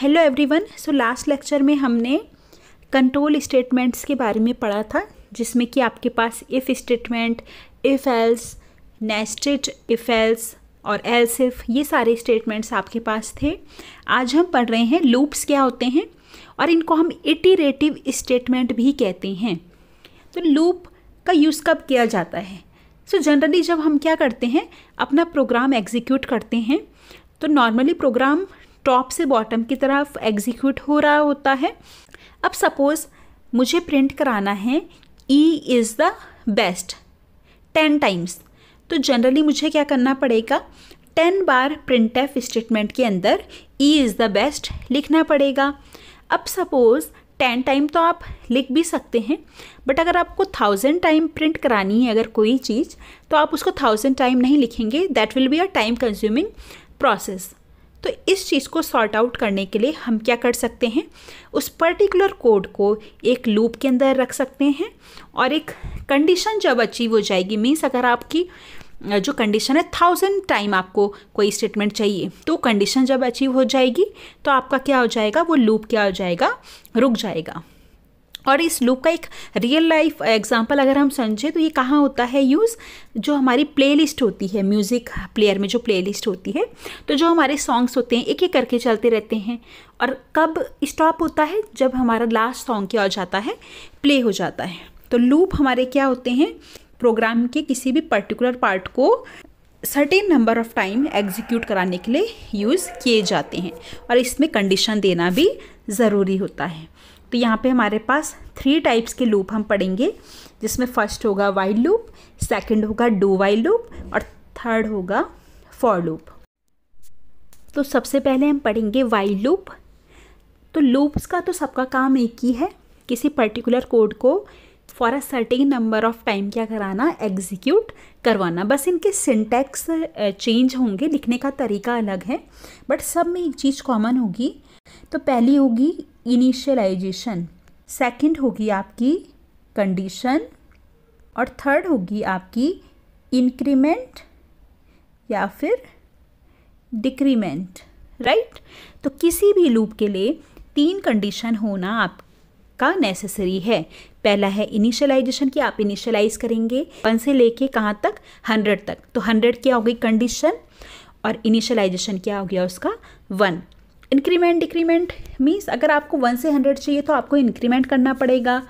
Hello everyone so last lecture में हमने control statements के बारे में पढ़ा था जिसमें कि आपके पास if statement if else nested if else और एल्स इफ़ ये सारे स्टेटमेंट्स आपके पास थे आज हम पढ़ रहे हैं लूप्स क्या होते हैं और इनको हम इटिरेटिव स्टेटमेंट भी कहते हैं तो लूप का यूज़ कब किया जाता है सो so जनरली जब हम क्या करते हैं अपना प्रोग्राम एग्जीक्यूट करते हैं तो नॉर्मली प्रोग्राम टॉप से बॉटम की तरफ एग्जीक्यूट हो रहा होता है अब सपोज़ मुझे प्रिंट कराना है e is the best ten times तो जनरली मुझे क्या करना पड़ेगा टेन बार प्रिंट एफ स्टेटमेंट के अंदर ई इज़ द बेस्ट लिखना पड़ेगा अब सपोज़ टेन टाइम तो आप लिख भी सकते हैं बट अगर आपको थाउजेंड टाइम प्रिंट करानी है अगर कोई चीज़ तो आप उसको थाउजेंड टाइम नहीं लिखेंगे that will be a time consuming process तो इस चीज़ को सॉर्ट आउट करने के लिए हम क्या कर सकते हैं उस पर्टिकुलर कोड को एक लूप के अंदर रख सकते हैं और एक कंडीशन जब अचीव हो जाएगी मीन्स अगर आपकी जो कंडीशन है थाउजेंड टाइम आपको कोई स्टेटमेंट चाहिए तो कंडीशन जब अचीव हो जाएगी तो आपका क्या हो जाएगा वो लूप क्या हो जाएगा रुक जाएगा और इस लूप का एक रियल लाइफ एग्जाम्पल अगर हम समझें तो ये कहाँ होता है यूज़ जो हमारी प्लेलिस्ट होती है म्यूज़िक प्लेयर में जो प्लेलिस्ट होती है तो जो हमारे सॉन्ग्स होते हैं एक एक करके चलते रहते हैं और कब स्टॉप होता है जब हमारा लास्ट सॉन्ग क्या हो जाता है प्ले हो जाता है तो लूप हमारे क्या होते हैं प्रोग्राम के किसी भी पर्टिकुलर पार्ट को certain number of time execute कराने के लिए यूज़ किए जाते हैं और इसमें कंडीशन देना भी ज़रूरी होता है तो यहाँ पे हमारे पास थ्री टाइप्स के लूप हम पढ़ेंगे जिसमें फर्स्ट होगा वाइल लूप सेकंड होगा डू वाइल लूप और थर्ड होगा फॉर लूप तो सबसे पहले हम पढ़ेंगे वाइल लूप तो लूप्स का तो सबका काम एक ही है किसी पर्टिकुलर कोड को for a certain number of time क्या कराना एग्जीक्यूट करवाना बस इनके सिंटेक्स चेंज होंगे लिखने का तरीका अलग है बट सब में एक चीज़ कॉमन होगी तो पहली होगी इनिशियलाइजेशन सेकंड होगी आपकी कंडीशन और थर्ड होगी आपकी इंक्रीमेंट या फिर डिक्रीमेंट राइट तो किसी भी लूप के लिए तीन कंडीशन होना आपका नेसेसरी है पहला है इनिशियलाइजेशन की आप इनिशियलाइज करेंगे वन से लेके कहाँ तक हंड्रेड तक तो हंड्रेड क्या हो गई कंडीशन और इनिशियलाइजेशन क्या हो गया उसका वन इंक्रीमेंट डिक्रीमेंट मीन्स अगर आपको वन से हंड्रेड चाहिए तो आपको इंक्रीमेंट करना पड़ेगा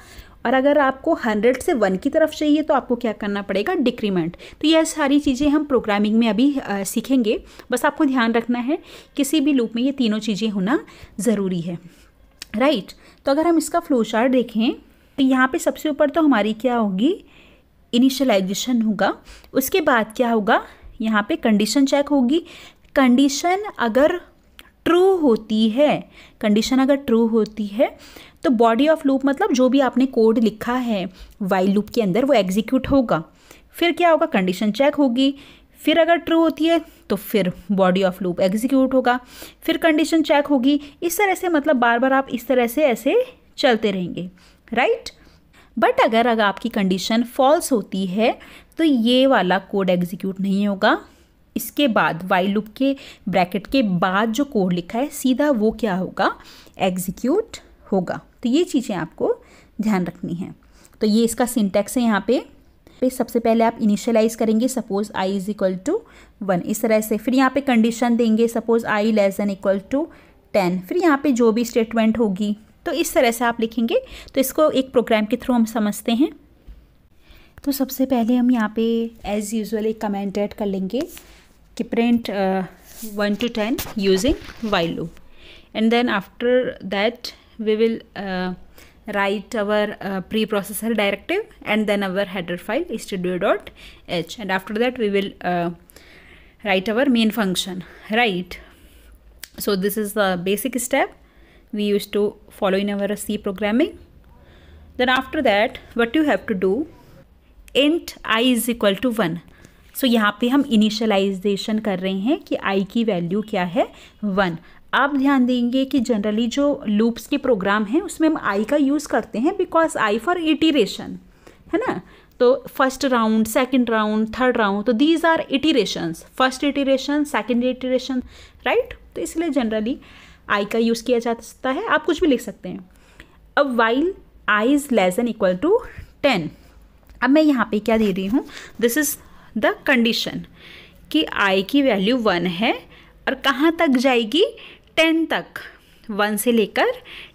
और अगर आपको हंड्रेड से वन की तरफ चाहिए तो आपको क्या करना पड़ेगा डिक्रीमेंट तो यह सारी चीज़ें हम प्रोग्रामिंग में अभी आ, सीखेंगे बस आपको ध्यान रखना है किसी भी लूप में ये तीनों चीज़ें होना ज़रूरी है राइट right. तो अगर हम इसका फ्लो चार्ट देखें तो यहाँ पे सबसे ऊपर तो हमारी क्या होगी इनिशलाइजेशन होगा उसके बाद क्या होगा यहाँ पे कंडीशन चेक होगी कंडीशन अगर ट्रू होती है कंडीशन अगर ट्रू होती है तो बॉडी ऑफ लूप मतलब जो भी आपने कोड लिखा है वाइल लूप के अंदर वो एग्जीक्यूट होगा फिर क्या होगा कंडीशन चेक होगी फिर अगर ट्रू होती है तो फिर बॉडी ऑफ लूप एग्जीक्यूट होगा फिर कंडीशन चेक होगी इस तरह से मतलब बार बार आप इस तरह से ऐसे चलते रहेंगे राइट बट अगर अगर आपकी कंडीशन फॉल्स होती है तो ये वाला कोड एग्जीक्यूट नहीं होगा इसके बाद वाई लूप के ब्रैकेट के बाद जो कोड लिखा है सीधा वो क्या होगा एग्जीक्यूट होगा तो ये चीज़ें आपको ध्यान रखनी है तो ये इसका सिंटेक्स है यहाँ पे पे सबसे पहले आप इनिशियलाइज करेंगे suppose i is equal to one इस तरह से फिर यहाँ पे कंडीशन देंगे suppose i less than equal to ten फिर यहाँ पे जो भी स्टेटमेंट होगी तो इस तरह से आप लिखेंगे तो इसको एक प्रोग्राम के थ्रू हम समझते हैं तो सबसे पहले हम यहाँ पे एज़ यूजल एक कमेंट एड कर लेंगे print uh, 1 to 10 using while loop and then after that we will uh, write our uh, preprocessor directive and then our header file h and after that we will uh, write our main function right so this is the basic step we used to follow in our c programming then after that what you have to do int i is equal to 1 so so, यहाँ पे हम initialisation कर रहे हैं कि आई की value क्या है वन आप ध्यान देंगे कि जनरली जो लूप्स के प्रोग्राम हैं उसमें हम आई का यूज़ करते हैं बिकॉज आई फॉर इटीरेशन है ना तो first round second round third round तो these are iterations first iteration second iteration right तो इसलिए जनरली आई का यूज़ किया जा सकता है आप कुछ भी लिख सकते हैं अब while i is less than equal to ten अब मैं यहाँ पे क्या दे रही हूँ दिस इज़ द कंडीशन कि आई की वैल्यू वन है और कहाँ तक जाएगी टेन तक वन से लेकर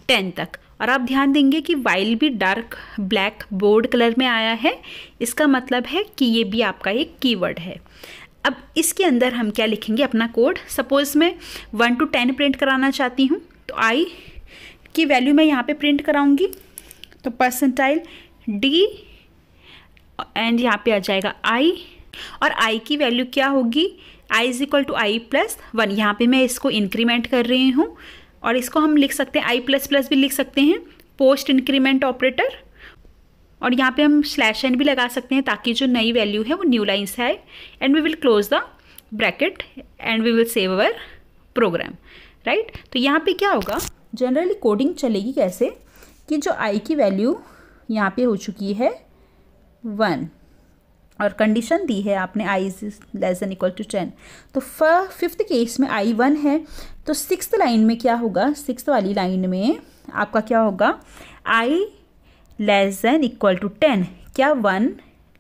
टेन तक और आप ध्यान देंगे कि वाइल भी डार्क ब्लैक बोर्ड कलर में आया है इसका मतलब है कि ये भी आपका एक कीवर्ड है अब इसके अंदर हम क्या लिखेंगे अपना कोड सपोज़ मैं वन टू टेन प्रिंट कराना चाहती हूँ तो आई की वैल्यू मैं यहाँ पे प्रिंट कराऊँगी तो परसेंटाइल डी एंड यहाँ पे आ जाएगा आई और आई की वैल्यू क्या होगी i is equal to i plus one यहाँ पर मैं इसको इंक्रीमेंट कर रही हूँ और इसको हम लिख सकते हैं आई प्लस प्लस भी लिख सकते हैं पोस्ट इंक्रीमेंट ऑपरेटर और यहाँ पे हम स्लैश एन भी लगा सकते हैं ताकि जो नई वैल्यू है वो न्यू लाइन से आए and we will close the bracket and we will save our program right तो यहाँ पे क्या होगा जनरली कोडिंग चलेगी कैसे कि जो आई की वैल्यू यहाँ पे हो चुकी है वन और कंडीशन दी है आपने i is less than equal to ten तो फिफ्थ केस में आई वन है तो सिक्स लाइन में क्या होगा सिक्स वाली लाइन में आपका क्या होगा i less than equal to ten क्या one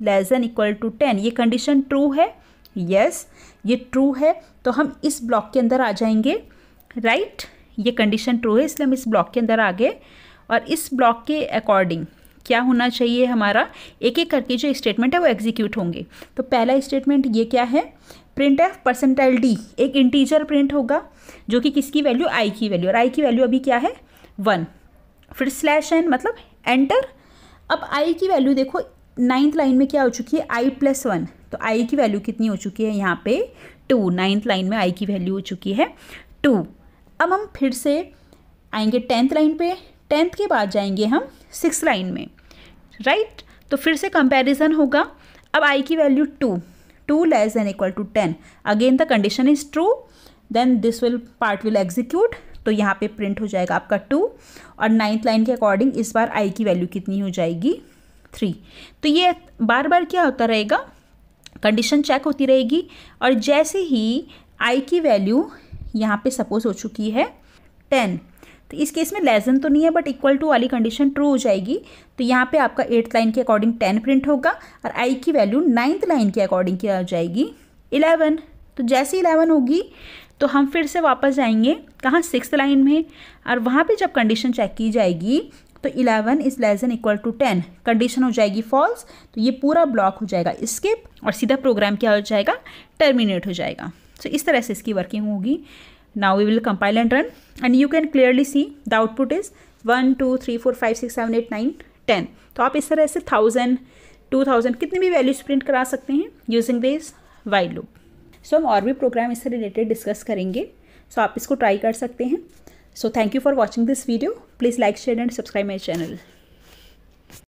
less than equal to ten ये कंडीशन ट्रू है यस yes, ये ट्रू है तो हम इस ब्लॉक के अंदर आ जाएंगे राइट right? ये कंडीशन ट्रू है इसलिए हम इस ब्लॉक के अंदर आ गए और इस ब्लॉक के अकॉर्डिंग क्या होना चाहिए हमारा एक एक करके जो स्टेटमेंट है वो एग्जीक्यूट होंगे तो पहला स्टेटमेंट ये क्या है प्रिंट एफ परसेंटाइल डी एक इंटीजर प्रिंट होगा जो कि किसकी वैल्यू आई की वैल्यू और आई की वैल्यू अभी क्या है वन फिर स्लैश एन मतलब एंटर अब आई की वैल्यू देखो नाइन्थ लाइन में क्या हो चुकी है आई प्लस वन तो आई की वैल्यू कितनी हो चुकी है यहाँ पे टू नाइन्थ लाइन में आई की वैल्यू हो चुकी है टू अब हम फिर से आएंगे टेंथ लाइन पे टेंथ के बाद जाएंगे हम सिक्स लाइन में राइट तो फिर से कंपैरिजन होगा अब आई की value two two less than equal to ten again the condition is true then this will part will execute तो यहाँ पे प्रिंट हो जाएगा आपका टू और नाइन्थ लाइन के अकॉर्डिंग इस बार आई की वैल्यू कितनी हो जाएगी थ्री तो ये बार बार क्या होता रहेगा कंडीशन चेक होती रहेगी और जैसे ही आई की वैल्यू यहाँ पे सपोज हो चुकी है टेन तो इस केस में लेजन तो नहीं है बट इक्वल टू वाली कंडीशन ट्रू हो जाएगी तो यहाँ पे आपका एट्थ लाइन के अकॉर्डिंग टेन प्रिंट होगा और आई की वैल्यू नाइन्थ लाइन के अकॉर्डिंग हो जाएगी इलेवन तो जैसे इलेवन होगी तो हम फिर से वापस जाएंगे कहाँ सिक्स लाइन में और वहाँ पर जब कंडीशन चेक की जाएगी तो eleven is less than equal to ten condition हो जाएगी फॉल्स तो ये पूरा ब्लॉक हो जाएगा स्किप और सीधा प्रोग्राम क्या हो जाएगा टर्मिनेट हो जाएगा सो so, इस तरह से इसकी वर्किंग होगी now we will compile and run and you can clearly see the output is 1 2 3 4 5 6 7 8 9 10 तो आप इस तरह से थाउजेंड टू थाउजेंड कितनी भी वैल्यूज प्रिंट करा सकते हैं using this while loop so हम और भी प्रोग्राम इससे रिलेटेड डिस्कस करेंगे सो so, आप इसको ट्राई कर सकते हैं so thank you for watching this video please like share and subscribe my channel